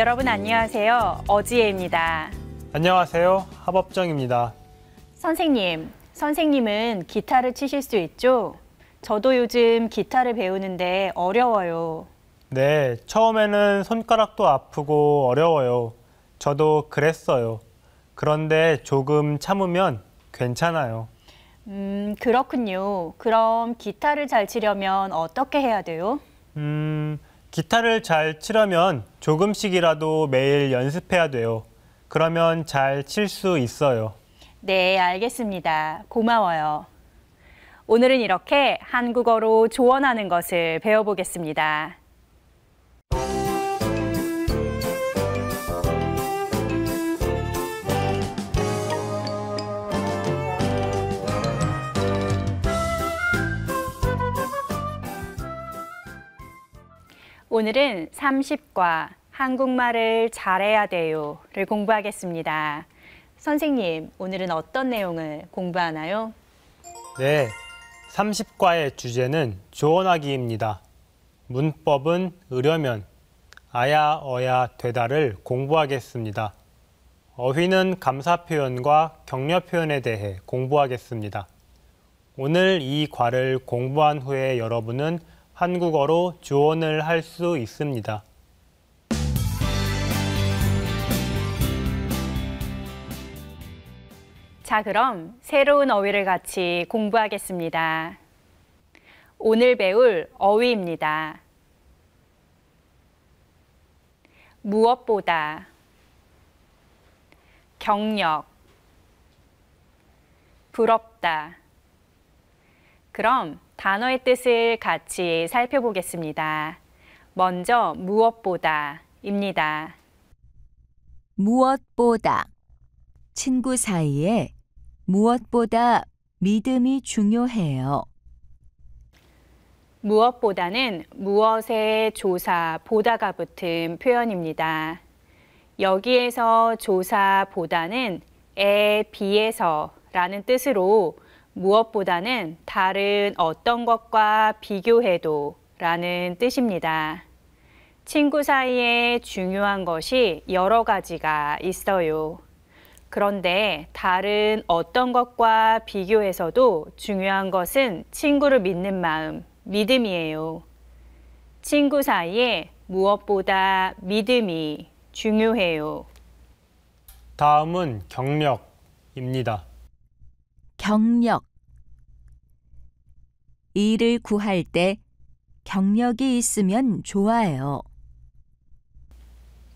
여러분 안녕하세요. 어지혜입니다. 안녕하세요. 하법정입니다. 선생님, 선생님은 기타를 치실 수 있죠? 저도 요즘 기타를 배우는데 어려워요. 네, 처음에는 손가락도 아프고 어려워요. 저도 그랬어요. 그런데 조금 참으면 괜찮아요. 음, 그렇군요. 그럼 기타를 잘 치려면 어떻게 해야 돼요? 음, 기타를 잘 치려면 조금씩이라도 매일 연습해야 돼요. 그러면 잘 칠 수 있어요. 네, 알겠습니다. 고마워요. 오늘은 이렇게 한국어로 조언하는 것을 배워보겠습니다. 오늘은 30과 한국말을 잘해야 돼요를 공부하겠습니다. 선생님, 오늘은 어떤 내용을 공부하나요? 네, 30과의 주제는 조언하기입니다. 문법은 의려면, 아야, 어야, 되다를 공부하겠습니다. 어휘는 감사 표현과 격려 표현에 대해 공부하겠습니다. 오늘 이 과를 공부한 후에 여러분은 한국어로 조언을 할 수 있습니다. 자, 그럼 새로운 어휘를 같이 공부하겠습니다. 오늘 배울 어휘입니다. 무엇보다 경력 부럽다. 그럼 단어의 뜻을 같이 살펴보겠습니다. 먼저 무엇보다입니다. 무엇보다 친구 사이에 무엇보다 믿음이 중요해요. 무엇보다는 무엇의 조사, 보다가 붙은 표현입니다. 여기에서 조사, 보다는 에 비해서라는 뜻으로 무엇보다는 다른 어떤 것과 비교해도 라는 뜻입니다. 친구 사이에 중요한 것이 여러 가지가 있어요. 그런데 다른 어떤 것과 비교해서도 중요한 것은 친구를 믿는 마음, 믿음이에요. 친구 사이에 무엇보다 믿음이 중요해요. 다음은 경력입니다. 경력 일을 구할 때 경력이 있으면 좋아요.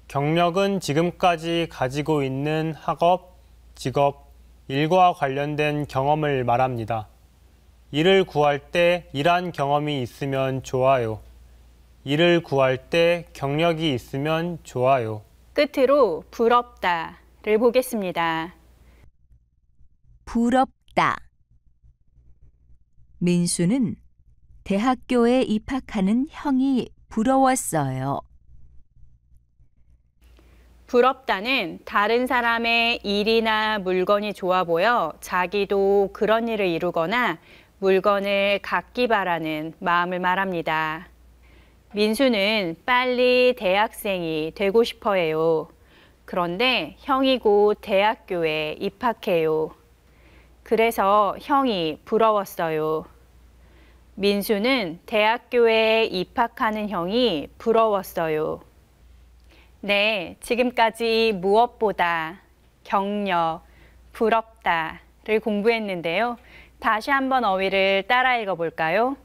경력은 지금까지 가지고 있는 학업, 직업, 일과 관련된 경험을 말합니다. 일을 구할 때 일한 경험이 있으면 좋아요. 일을 구할 때 경력이 있으면 좋아요. 끝으로 부럽다를 보겠습니다. 부럽 있다. 민수는 대학교에 입학하는 형이 부러웠어요. 부럽다는 다른 사람의 일이나 물건이 좋아 보여 자기도 그런 일을 이루거나 물건을 갖기 바라는 마음을 말합니다. 민수는 빨리 대학생이 되고 싶어 해요. 그런데 형이 곧 대학교에 입학해요. 그래서 형이 부러웠어요. 민수는 대학교에 입학하는 형이 부러웠어요. 네, 지금까지 무엇보다, 경력, 부럽다를 공부했는데요. 다시 한번 어휘를 따라 읽어볼까요?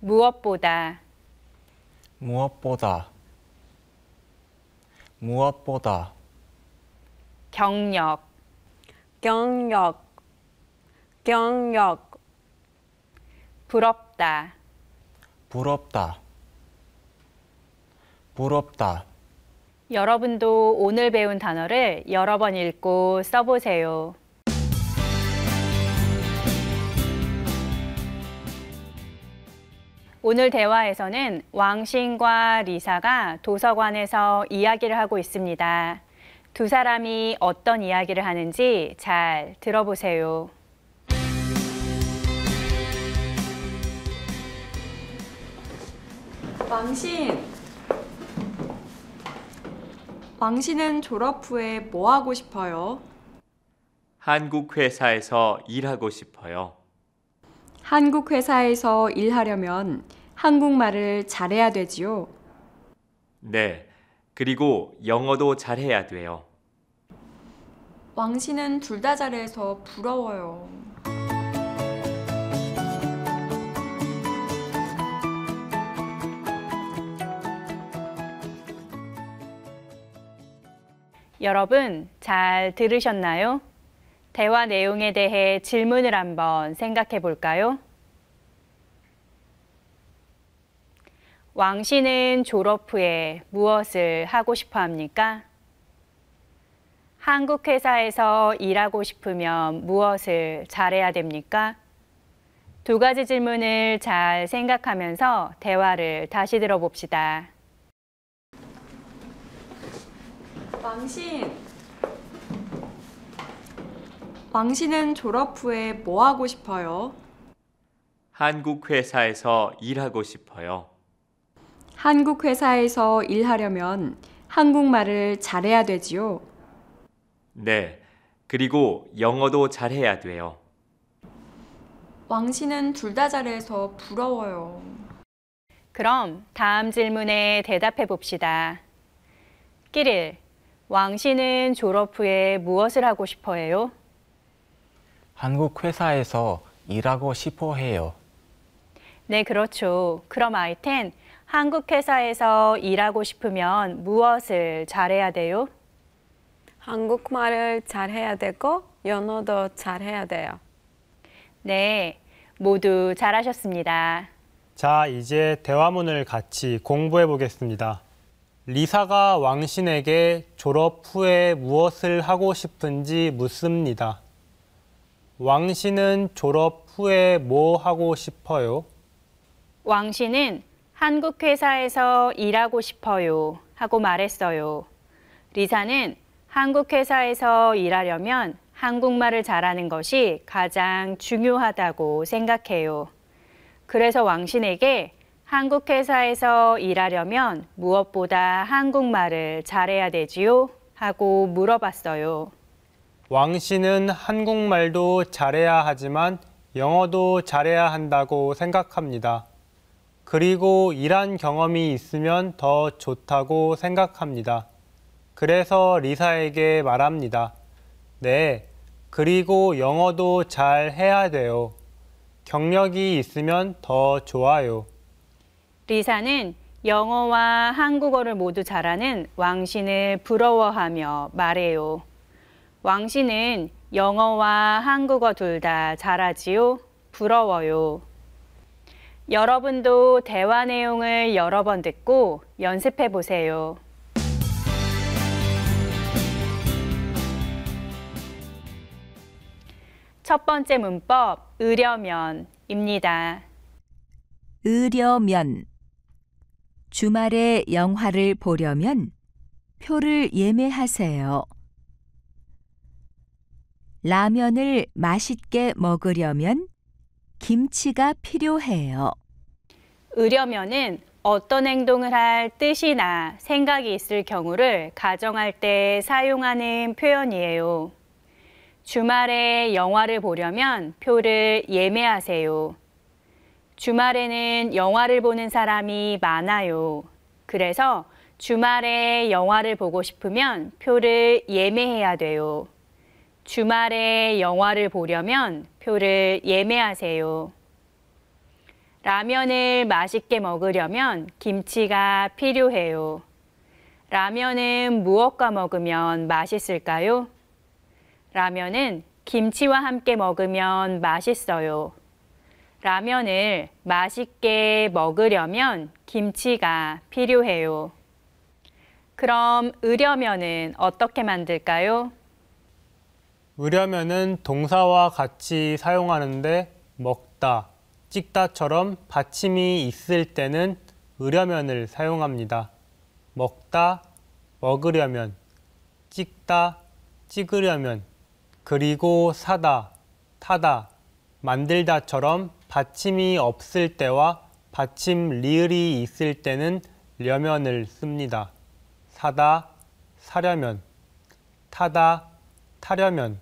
무엇보다 무엇보다 무엇보다 경력 경력 경력 부럽다 부럽다 부럽다 여러분도 오늘 배운 단어를 여러 번 읽고 써보세요. 오늘 대화에서는 왕신과 리사가 도서관에서 이야기를 하고 있습니다. 두 사람이 어떤 이야기를 하는지 잘 들어보세요. 왕신! 왕신은 졸업 후에 뭐 하고 싶어요? 한국 회사에서 일하고 싶어요. 한국 회사에서 일하려면 한국말을 잘해야 되지요. 네. 그리고 영어도 잘해야 돼요. 왕신은 둘 다 잘해서 부러워요. 여러분 잘 들으셨나요? 대화 내용에 대해 질문을 한번 생각해 볼까요? 왕 씨는 졸업 후에 무엇을 하고 싶어 합니까? 한국 회사에서 일하고 싶으면 무엇을 잘해야 됩니까? 두 가지 질문을 잘 생각하면서 대화를 다시 들어봅시다. 왕신. 왕신은 졸업 후에 뭐 하고 싶어요? 한국 회사에서 일하고 싶어요. 한국 회사에서 일하려면 한국말을 잘해야 되지요. 네. 그리고 영어도 잘해야 돼요. 왕신은 둘 다 잘해서 부러워요. 그럼 다음 질문에 대답해 봅시다. 끼를 왕 씨는 졸업 후에 무엇을 하고 싶어 해요? 한국 회사에서 일하고 싶어 해요. 네, 그렇죠. 그럼 아이텐 한국 회사에서 일하고 싶으면 무엇을 잘해야 돼요? 한국말을 잘해야 되고 연어도 잘해야 돼요. 네, 모두 잘하셨습니다. 자, 이제 대화문을 같이 공부해 보겠습니다. 리사가 왕신에게 졸업 후에 무엇을 하고 싶은지 묻습니다. 왕신은 졸업 후에 뭐 하고 싶어요? 왕신은 한국 회사에서 일하고 싶어요 하고 말했어요. 리사는 한국 회사에서 일하려면 한국말을 잘하는 것이 가장 중요하다고 생각해요. 그래서 왕신에게 한국 회사에서 일하려면 무엇보다 한국말을 잘해야 되지요? 하고 물어봤어요. 왕 씨는 한국말도 잘해야 하지만 영어도 잘해야 한다고 생각합니다. 그리고 일한 경험이 있으면 더 좋다고 생각합니다. 그래서 리사에게 말합니다. 네, 그리고 영어도 잘 해야 돼요. 경력이 있으면 더 좋아요. 리사는 영어와 한국어를 모두 잘하는 왕신을 부러워하며 말해요. 왕신은 영어와 한국어 둘 다 잘하지요? 부러워요. 여러분도 대화 내용을 여러 번 듣고 연습해 보세요. 첫 번째 문법, 의려면입니다. 의려면 주말에 영화를 보려면 표를 예매하세요. 라면을 맛있게 먹으려면 김치가 필요해요. 의려면은 어떤 행동을 할 뜻이나 생각이 있을 경우를 가정할 때 사용하는 표현이에요. 주말에 영화를 보려면 표를 예매하세요. 주말에는 영화를 보는 사람이 많아요. 그래서 주말에 영화를 보고 싶으면 표를 예매해야 돼요. 주말에 영화를 보려면 표를 예매하세요. 라면을 맛있게 먹으려면 김치가 필요해요. 라면은 무엇과 먹으면 맛있을까요? 라면은 김치와 함께 먹으면 맛있어요. 라면을 맛있게 먹으려면 김치가 필요해요. 그럼 의려면은 어떻게 만들까요? 의려면은 동사와 같이 사용하는데 먹다, 찍다처럼 받침이 있을 때는 의려면을 사용합니다. 먹다, 먹으려면, 찍다, 찍으려면, 그리고 사다, 타다, 만들다처럼 받침이 없을 때와 받침 리을이 있을 때는 려면을 씁니다. 사다, 사려면, 타다, 타려면,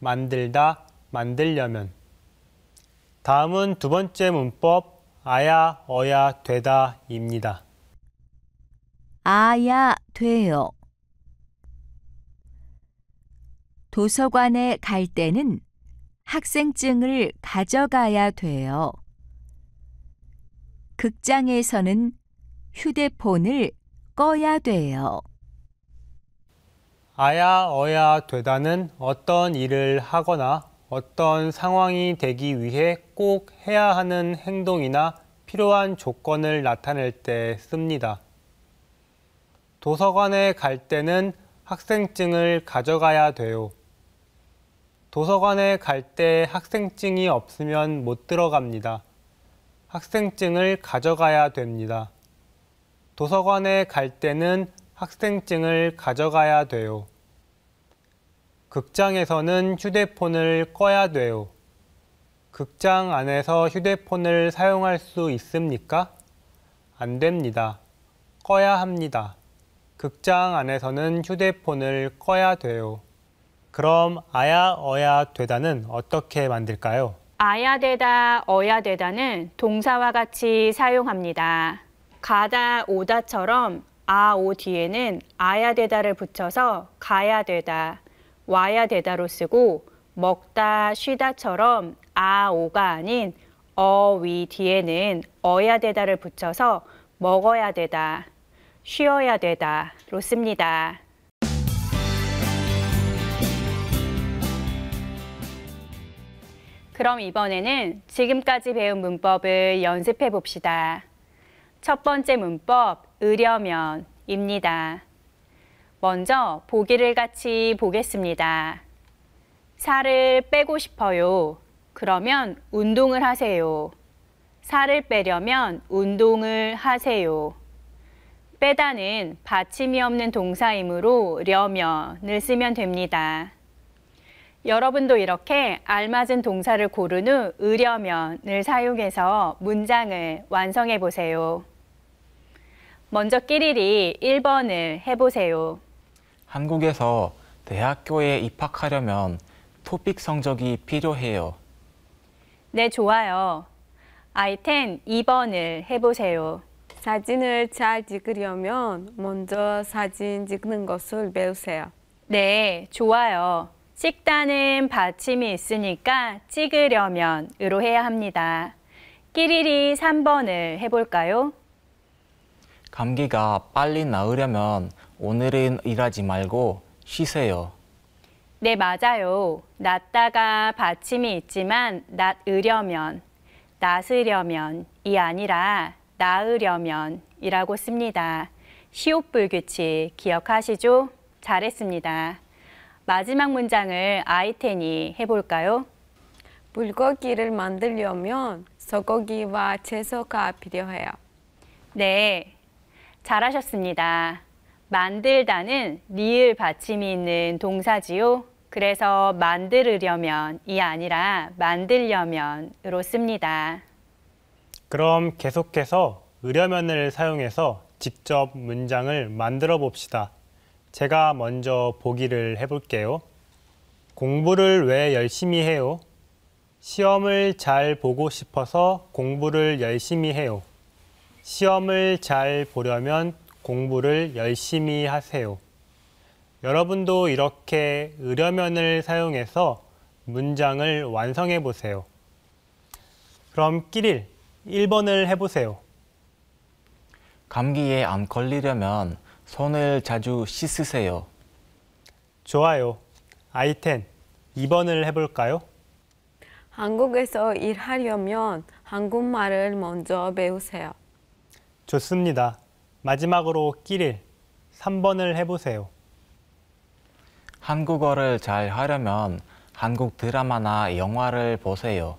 만들다, 만들려면. 다음은 두 번째 문법 아야, 어야, 되다입니다. 아야, 돼요. 도서관에 갈 때는 학생증을 가져가야 돼요. 극장에서는 휴대폰을 꺼야 돼요. 아야 어야 되다는 어떤 일을 하거나 어떤 상황이 되기 위해 꼭 해야 하는 행동이나 필요한 조건을 나타낼 때 씁니다. 도서관에 갈 때는 학생증을 가져가야 돼요. 도서관에 갈 때 학생증이 없으면 못 들어갑니다. 학생증을 가져가야 됩니다. 도서관에 갈 때는 학생증을 가져가야 돼요. 극장에서는 휴대폰을 꺼야 돼요. 극장 안에서 휴대폰을 사용할 수 있습니까? 안 됩니다. 꺼야 합니다. 극장 안에서는 휴대폰을 꺼야 돼요. 그럼 아야, 어야, 되다는 어떻게 만들까요? 아야, 되다, 어야, 되다는 동사와 같이 사용합니다. 가다, 오다처럼 아, 오 뒤에는 아야, 되다를 붙여서 가야, 되다, 와야, 되다로 쓰고 먹다, 쉬다처럼 아, 오가 아닌 어, 위 뒤에는 어야, 되다를 붙여서 먹어야 되다, 쉬어야 되다로 씁니다. 그럼 이번에는 지금까지 배운 문법을 연습해 봅시다. 첫 번째 문법, 의려면입니다. 먼저 보기를 같이 보겠습니다. 살을 빼고 싶어요. 그러면 운동을 하세요. 살을 빼려면 운동을 하세요. 빼다는 받침이 없는 동사이므로 려면을 쓰면 됩니다. 여러분도 이렇게 알맞은 동사를 고른 후으려면을 사용해서 문장을 완성해 보세요. 먼저 끼리리 1번을 해보세요. 한국에서 대학교에 입학하려면 토픽 성적이 필요해요. 네, 좋아요. 아이템 2번을 해보세요. 사진을 잘 찍으려면 먼저 사진 찍는 것을 배우세요. 네, 좋아요. 식단은 받침이 있으니까 찍으려면으로 해야 합니다. 끼리리 3번을 해볼까요? 감기가 빨리 나으려면 오늘은 일하지 말고 쉬세요. 네, 맞아요. 낫다가 받침이 있지만 낫으려면, 나으려면이 아니라 나으려면이라고 씁니다. 시옷불 규칙 기억하시죠? 잘했습니다. 마지막 문장을 아이텐이 해볼까요? 불고기를 만들려면 소고기와 채소가 필요해요. 네, 잘하셨습니다. 만들다는 니을 받침이 있는 동사지요. 그래서 만들으려면이 아니라 만들려면으로 씁니다. 그럼 계속해서 으려면을 사용해서 직접 문장을 만들어 봅시다. 제가 먼저 보기를 해볼게요. 공부를 왜 열심히 해요? 시험을 잘 보고 싶어서 공부를 열심히 해요. 시험을 잘 보려면 공부를 열심히 하세요. 여러분도 이렇게 의려면을 사용해서 문장을 완성해 보세요. 그럼 끼릴 1번을 해보세요. 감기에 안 걸리려면 손을 자주 씻으세요. 좋아요. 아이텐 2번을 해볼까요? 한국에서 일하려면 한국말을 먼저 배우세요. 좋습니다. 마지막으로 끼릴 3번을 해보세요. 한국어를 잘 하려면 한국 드라마나 영화를 보세요.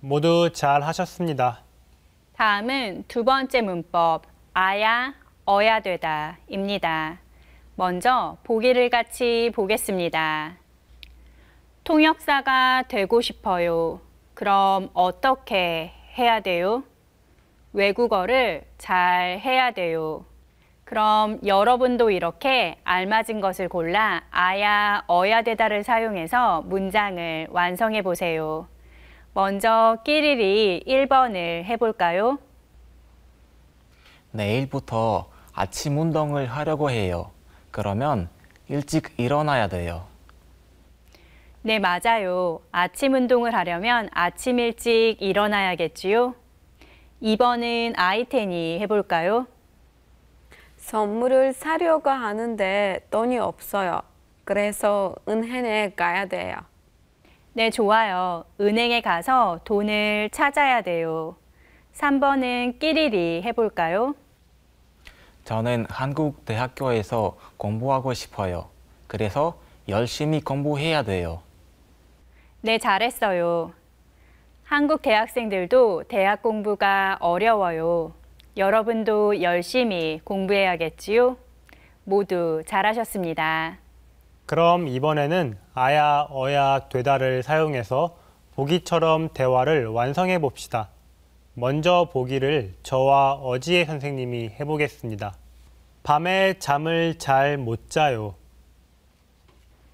모두 잘 하셨습니다. 다음은 두 번째 문법 아야, 어야 되다 입니다. 먼저 보기를 같이 보겠습니다. 통역사가 되고 싶어요. 그럼 어떻게 해야 돼요? 외국어를 잘 해야 돼요. 그럼 여러분도 이렇게 알맞은 것을 골라 아야, 어야 되다를 사용해서 문장을 완성해 보세요. 먼저 끼리리 1번을 해볼까요? 내일부터 아침 운동을 하려고 해요. 그러면 일찍 일어나야 돼요. 네, 맞아요. 아침 운동을 하려면 아침 일찍 일어나야겠지요. 2번은 아이텐이 해볼까요? 선물을 사려고 하는데 돈이 없어요. 그래서 은행에 가야 돼요. 네, 좋아요. 은행에 가서 돈을 찾아야 돼요. 3번은 끼리리 해볼까요? 저는 한국 대학교에서 공부하고 싶어요. 그래서 열심히 공부해야 돼요. 네, 잘했어요. 한국 대학생들도 대학 공부가 어려워요. 여러분도 열심히 공부해야겠지요? 모두 잘하셨습니다. 그럼 이번에는 아야, 어야, 되다를 사용해서 보기처럼 대화를 완성해 봅시다. 먼저 보기를 저와 어지혜 선생님이 해보겠습니다. 밤에 잠을 잘 못 자요.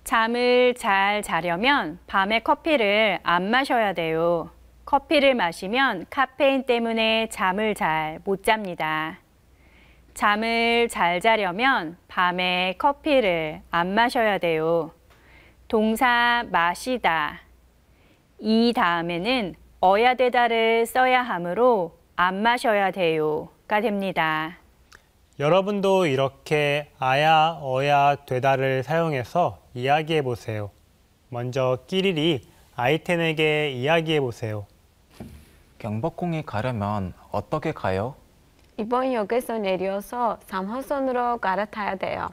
잠을 잘 자려면 밤에 커피를 안 마셔야 돼요. 커피를 마시면 카페인 때문에 잠을 잘 못 잡니다. 잠을 잘 자려면 밤에 커피를 안 마셔야 돼요. 동사 마시다. 이 다음에는 어야 되다를 써야 하므로 안 마셔야 돼요가 됩니다. 여러분도 이렇게 아야, 어야, 되다를 사용해서 이야기해 보세요. 먼저 끼리리 아이텐에게 이야기해 보세요. 경복궁에 가려면 어떻게 가요? 이번 역에서 내려서 3호선으로 갈아타야 돼요.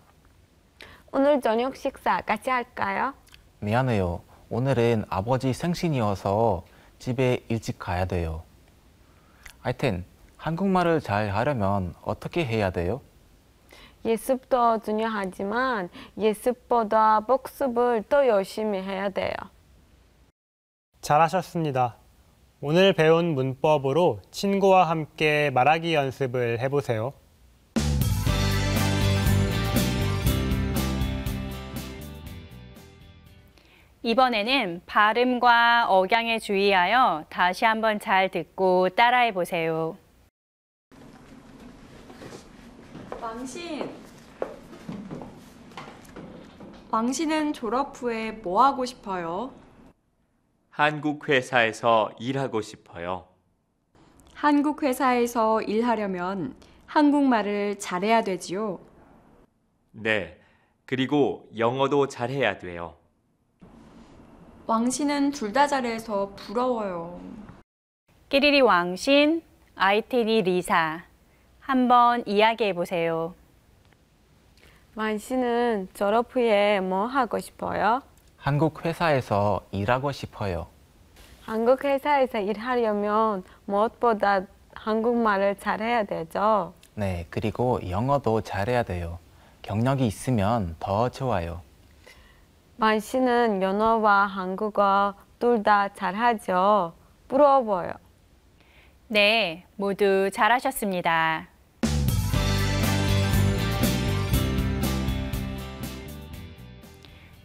오늘 저녁 식사 같이 할까요? 미안해요. 오늘은 아버지 생신이어서 집에 일찍 가야 돼요. 하여튼 한국말을 잘 하려면 어떻게 해야 돼요? 예습도 중요하지만 예습보다 복습을 더 열심히 해야 돼요. 잘하셨습니다. 오늘 배운 문법으로 친구와 함께 말하기 연습을 해보세요. 이번에는 발음과 억양에 주의하여 다시 한번 잘 듣고 따라해 보세요. 왕신. 왕신은 졸업 후에 뭐 하고 싶어요? 한국 회사에서 일하고 싶어요. 한국 회사에서 일하려면 한국말을 잘해야 되지요. 네. 그리고 영어도 잘해야 돼요. 왕신은 둘 다 잘해서 부러워요. 끼리리 왕신, 아이티니 리사. 한번 이야기해 보세요. 만 씨는 졸업 후에 뭐 하고 싶어요? 한국 회사에서 일하고 싶어요. 한국 회사에서 일하려면 무엇보다 한국말을 잘해야 되죠. 네, 그리고 영어도 잘해야 돼요. 경력이 있으면 더 좋아요. 만 씨는 영어와 한국어 둘 다 잘하죠. 부러워요. 네, 모두 잘하셨습니다.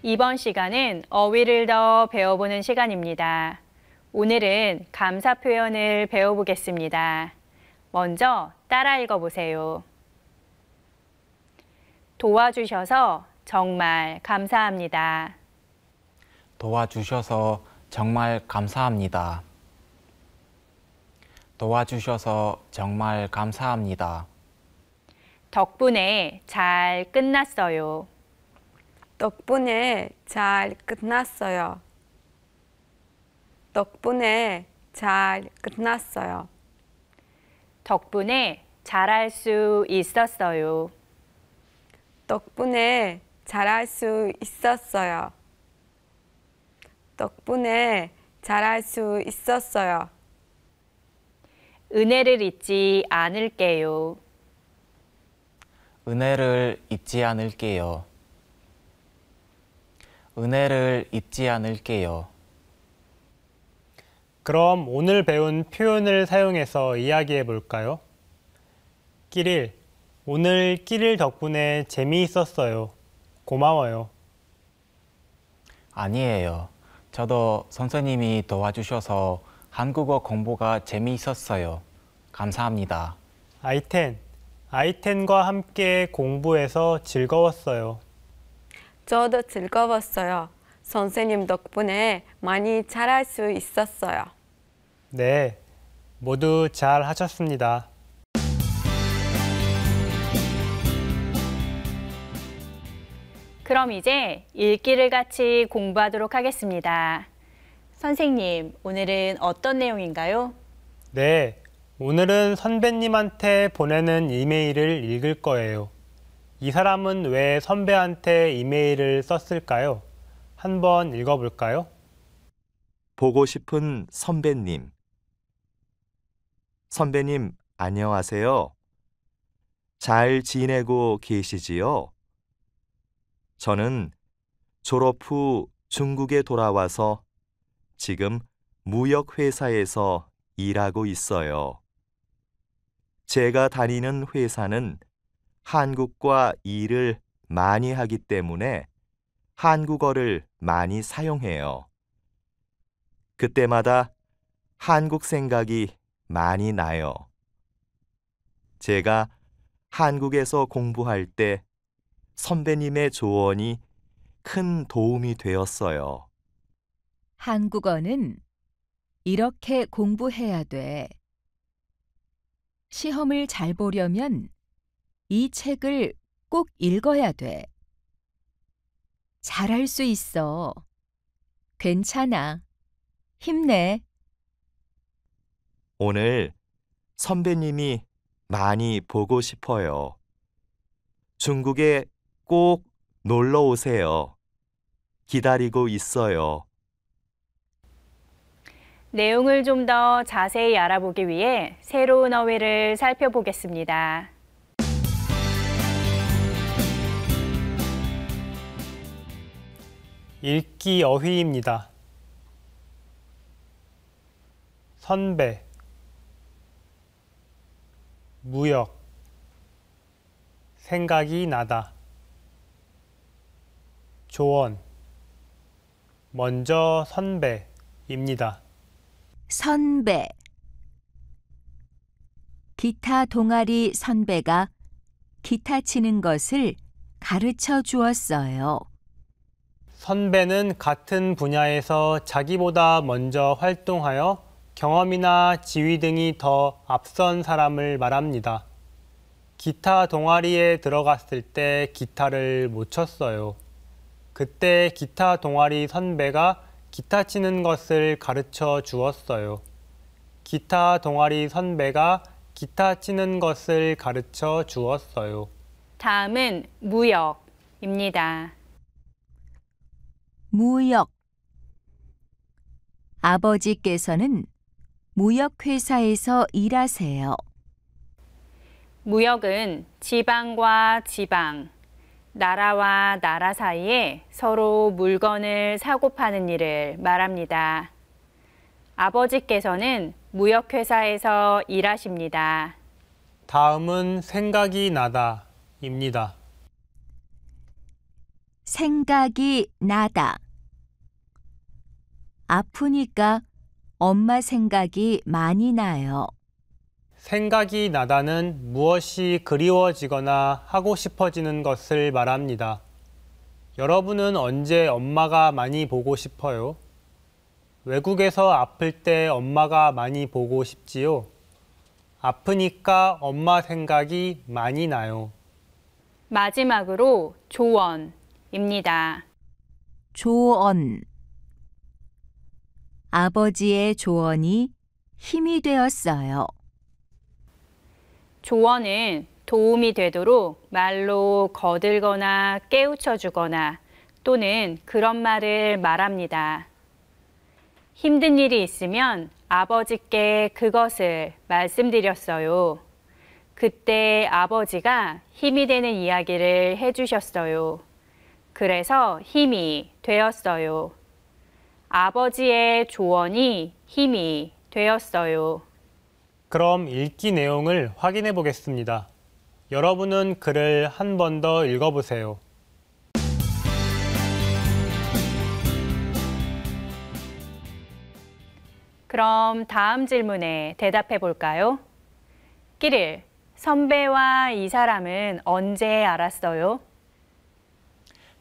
이번 시간은 어휘를 더 배워보는 시간입니다. 오늘은 감사 표현을 배워보겠습니다. 먼저 따라 읽어보세요. 도와주셔서 정말 감사합니다. 도와주셔서 정말 감사합니다. 도와주셔서 정말 감사합니다. 덕분에 잘 끝났어요. 덕분에 잘 끝났어요. 덕분에 잘 끝났어요. 덕분에 잘할 수 있었어요. 덕분에 잘할 수 있었어요. 덕분에 잘할 수 있었어요. 은혜를 잊지 않을게요. 은혜를 잊지 않을게요. 은혜를 잊지 않을게요. 그럼 오늘 배운 표현을 사용해서 이야기해 볼까요? 끼릴, 오늘 끼릴 덕분에 재미있었어요. 고마워요. 아니에요. 저도 선생님이 도와주셔서 한국어 공부가 재미있었어요. 감사합니다. 아이텐, 아이텐과 함께 공부해서 즐거웠어요. 저도 즐거웠어요. 선생님 덕분에 많이 잘 할 수 있었어요. 네, 모두 잘 하셨습니다. 그럼 이제 읽기를 같이 공부하도록 하겠습니다. 선생님, 오늘은 어떤 내용인가요? 네, 오늘은 선배님한테 보내는 이메일을 읽을 거예요. 이 사람은 왜 선배한테 이메일을 썼을까요? 한번 읽어볼까요? 보고 싶은 선배님. 선배님, 안녕하세요. 잘 지내고 계시지요? 저는 졸업 후 중국에 돌아와서 지금 무역회사에서 일하고 있어요. 제가 다니는 회사는 한국과 일을 많이 하기 때문에 한국어를 많이 사용해요. 그때마다 한국 생각이 많이 나요. 제가 한국에서 공부할 때 선배님의 조언이 큰 도움이 되었어요. 한국어는 이렇게 공부해야 돼. 시험을 잘 보려면 이 책을 꼭 읽어야 돼. 잘할 수 있어. 괜찮아. 힘내. 오늘 선배님이 많이 보고 싶어요. 중국에 꼭 놀러 오세요. 기다리고 있어요. 내용을 좀 더 자세히 알아보기 위해 새로운 어휘를 살펴보겠습니다. 읽기 어휘입니다. 선배 무역 생각이 나다 조언 먼저 선배입니다. 선배 기타 동아리 선배가 기타 치는 것을 가르쳐 주었어요. 선배는 같은 분야에서 자기보다 먼저 활동하여 경험이나 지위 등이 더 앞선 사람을 말합니다. 기타 동아리에 들어갔을 때 기타를 못 쳤어요. 그때 기타 동아리 선배가 기타 치는 것을 가르쳐 주었어요. 기타 동아리 선배가 기타 치는 것을 가르쳐 주었어요. 다음은 무역입니다. 무역 아버지께서는 무역회사에서 일하세요. 무역은 지방과 지방, 나라와 나라 사이에 서로 물건을 사고 파는 일을 말합니다. 아버지께서는 무역회사에서 일하십니다. 다음은 생각이 나다입니다. 생각이 나다. 아프니까 엄마 생각이 많이 나요. 생각이 나다는 무엇이 그리워지거나 하고 싶어지는 것을 말합니다. 여러분은 언제 엄마가 많이 보고 싶어요? 외국에서 아플 때 엄마가 많이 보고 싶지요? 아프니까 엄마 생각이 많이 나요. 마지막으로 조언. 입니다. 조언 아버지의 조언이 힘이 되었어요. 조언은 도움이 되도록 말로 거들거나 깨우쳐 주거나 또는 그런 말을 말합니다. 힘든 일이 있으면 아버지께 그것을 말씀드렸어요. 그때 아버지가 힘이 되는 이야기를 해주셨어요. 그래서 힘이 되었어요. 아버지의 조언이 힘이 되었어요. 그럼 읽기 내용을 확인해 보겠습니다. 여러분은 글을 한 번 더 읽어보세요. 그럼 다음 질문에 대답해 볼까요? 1 선배와 이 사람은 언제 알았어요?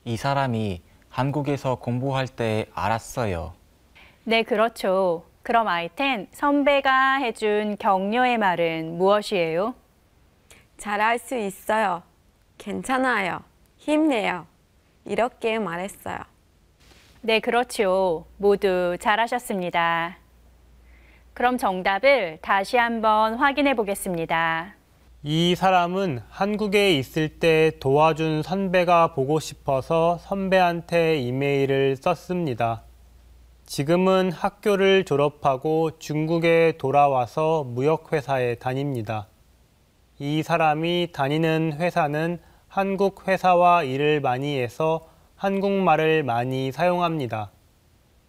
이 사람이 한국에서 공부할 때 알았어요. 네, 그렇죠. 그럼 아이텐 선배가 해준 격려의 말은 무엇이에요? 잘할 수 있어요. 괜찮아요. 힘내요. 이렇게 말했어요. 네, 그렇지 모두 잘하셨습니다. 그럼 정답을 다시 한번 확인해 보겠습니다. 이 사람은 한국에 있을 때 도와준 선배가 보고 싶어서 선배한테 이메일을 썼습니다. 지금은 학교를 졸업하고 중국에 돌아와서 무역회사에 다닙니다. 이 사람이 다니는 회사는 한국 회사와 일을 많이 해서 한국말을 많이 사용합니다.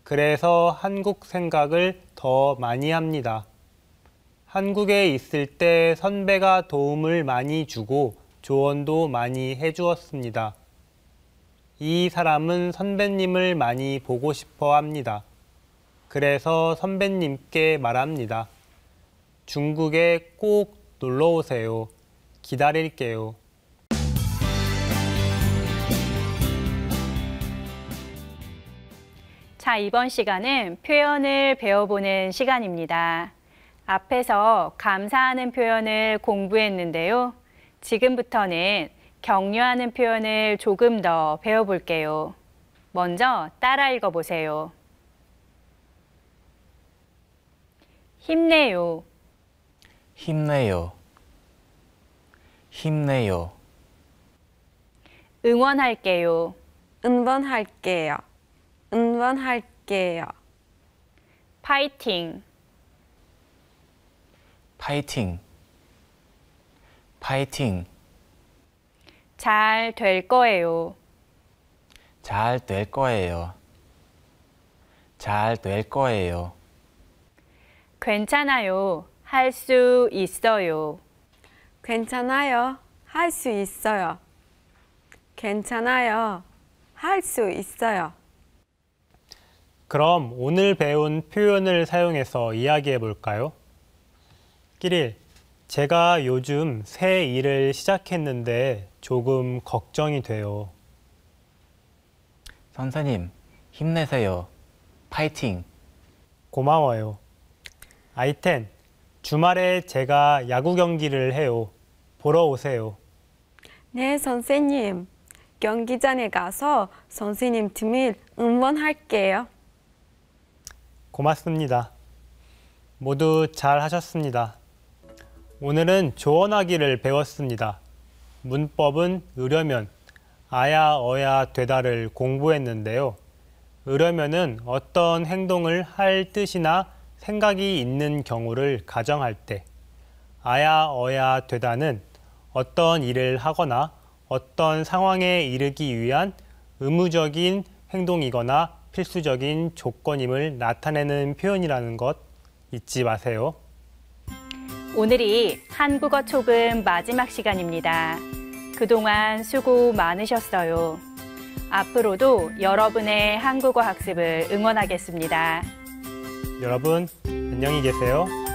그래서 한국 생각을 더 많이 합니다. 한국에 있을 때 선배가 도움을 많이 주고 조언도 많이 해주었습니다. 이 사람은 선배님을 많이 보고 싶어 합니다. 그래서 선배님께 말합니다. 중국에 꼭 놀러 오세요. 기다릴게요. 자, 이번 시간은 표현을 배워보는 시간입니다. 앞에서 감사하는 표현을 공부했는데요. 지금부터는 격려하는 표현을 조금 더 배워볼게요. 먼저 따라 읽어보세요. 힘내요. 힘내요. 힘내요. 응원할게요. 응원할게요. 응원할게요. 파이팅. 파이팅, 파이팅. 잘 될 거예요. 잘 될 거예요. 잘 될 거예요. 괜찮아요. 할 수 있어요. 괜찮아요. 할 수 있어요. 괜찮아요. 할 수 있어요. 그럼 오늘 배운 표현을 사용해서 이야기해 볼까요? 끼릴, 제가 요즘 새 일을 시작했는데 조금 걱정이 돼요. 선생님, 힘내세요. 파이팅! 고마워요. 아이텐, 주말에 제가 야구 경기를 해요. 보러 오세요. 네, 선생님. 경기장에 가서 선생님 팀을 응원할게요. 고맙습니다. 모두 잘 하셨습니다. 오늘은 조언하기를 배웠습니다. 문법은 으려면, 아야 어야 되다를 공부했는데요. 으려면은 어떤 행동을 할 뜻이나 생각이 있는 경우를 가정할 때, 아야 어야 되다는 어떤 일을 하거나 어떤 상황에 이르기 위한 의무적인 행동이거나 필수적인 조건임을 나타내는 표현이라는 것 잊지 마세요. 오늘이 한국어 초급 마지막 시간입니다. 그동안 수고 많으셨어요. 앞으로도 여러분의 한국어 학습을 응원하겠습니다. 여러분, 안녕히 계세요.